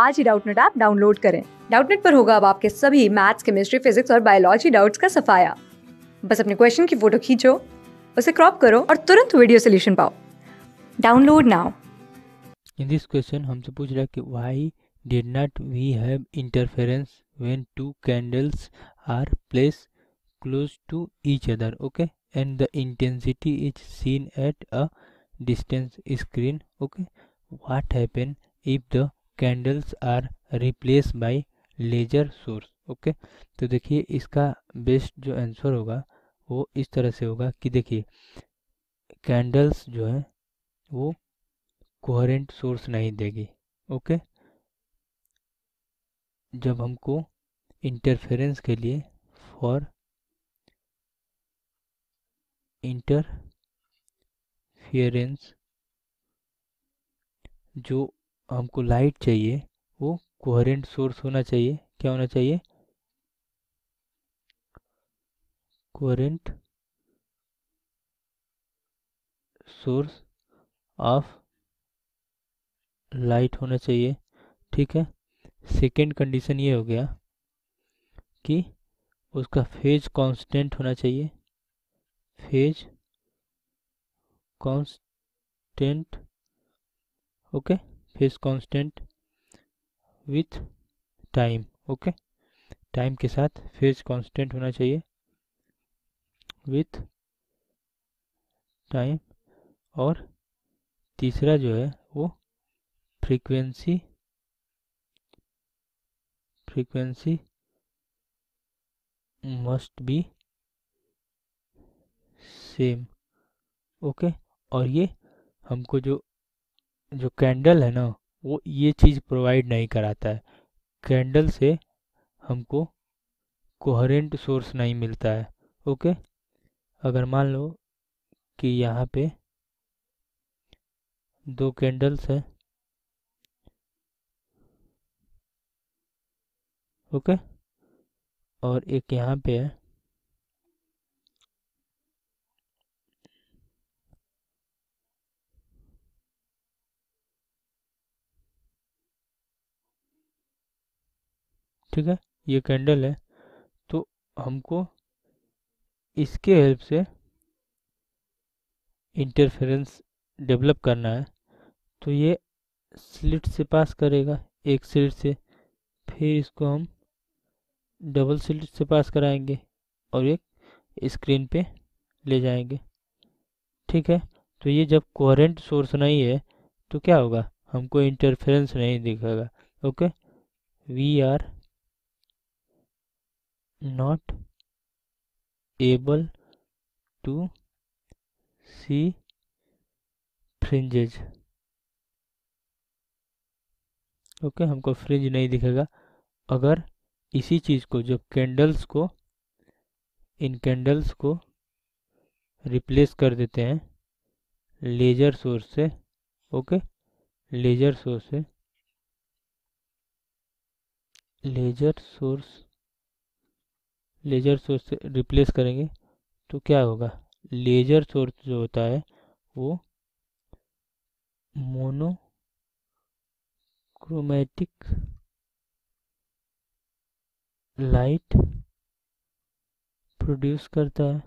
आज ही Doubtnut app download करें डाउटनेट पर होगा अब आपके सभी मैथ्स केमिस्ट्री फिजिक्स और बायोलॉजी डाउट्स का सफाया बस अपने क्वेश्चन की फोटो खींचो उसे क्रॉप करो और तुरंत वीडियो सोल्यूशन पाओ download now in this question हमसे पूछ रहा है कि why did not we have interference when two candles are place close to each other okay and the intensity is seen at a distance screen okay what happen if the candles are replace by laser source okay तो देखिए इसका best जो answer होगा वो इस तरह से होगा कि देखिए कैंडल्स जो है वो कोहरेंट सोर्स नहीं देगी ओके जब हमको इंटरफेरेंस के लिए फॉर इंटरफियरेंस जो हमको लाइट चाहिए वो कोहरेंट सोर्स होना चाहिए क्या होना चाहिए कोहरेंट सोर्स ऑफ लाइट होना चाहिए ठीक है सेकेंड कंडीशन ये हो गया कि उसका फेज कांस्टेंट होना चाहिए phase constant okay okay? Phase constant with time okay time के साथ फेस कांस्टेंट होना चाहिए विथ टाइम और तीसरा जो है वो frequency frequency must be same okay और ये हमको जो जो कैंडल है ना वो ये चीज़ प्रोवाइड नहीं कराता है कैंडल से हमको कोहरेंट सोर्स नहीं मिलता है ओके अगर मान लो कि यहाँ पे दो कैंडल्स है ओके और एक यहाँ पे है ठीक है ये कैंडल है तो हमको इसके हेल्प से इंटरफेरेंस डेवलप करना है तो ये स्लिट से पास करेगा एक स्लिट से फिर इसको हम डबल स्लिट से पास कराएंगे और एक स्क्रीन पे ले जाएंगे ठीक है तो ये जब कोहरेंट सोर्स नहीं है तो क्या होगा हमको इंटरफेरेंस नहीं दिखेगा okay we are not able to see fringes okay okay, हमको फ्रिंज नहीं दिखेगा अगर इसी चीज़ को जब कैंडल्स को इन कैंडल्स को रिप्लेस कर देते हैं लेजर सोर्स से ओके लेजर सोर्स से लेजर सोर्स लेज़र सोर्स से रिप्लेस करेंगे तो क्या होगा लेज़र सोर्स जो होता है वो मोनोक्रोमेटिक लाइट प्रोड्यूस करता है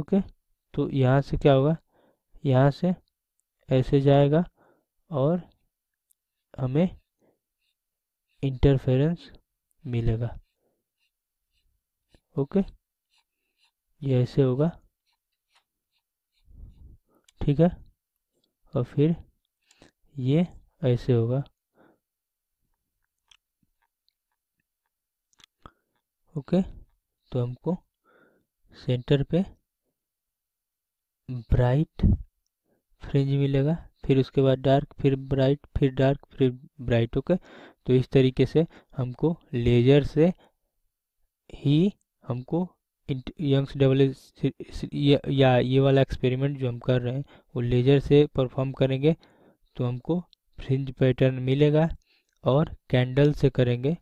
ओके तो यहाँ से क्या होगा यहाँ से ऐसे जाएगा और हमें इंटरफेरेंस मिलेगा ओके ये ऐसे होगा ठीक है और फिर ये ऐसे होगा ओके तो हमको सेंटर पे ब्राइट फ्रिंज मिलेगा फिर उसके बाद डार्क फिर ब्राइट फिर डार्क फिर ब्राइट ओके तो इस तरीके से हमको लेजर से ही हमको यंग्स डबल या ये वाला एक्सपेरिमेंट जो हम कर रहे हैं वो लेजर से परफॉर्म करेंगे तो हमको फ्रिंज पैटर्न मिलेगा और कैंडल से करेंगे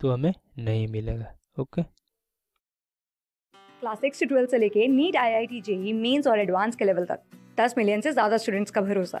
तो हमें नहीं मिलेगा ओके क्लास सिक्स से ट्वेल्थ से लेके NEET I I T JEE mains और एडवांस के लेवल तक दस मिलियन से ज़्यादा स्टूडेंट्स का भरोसा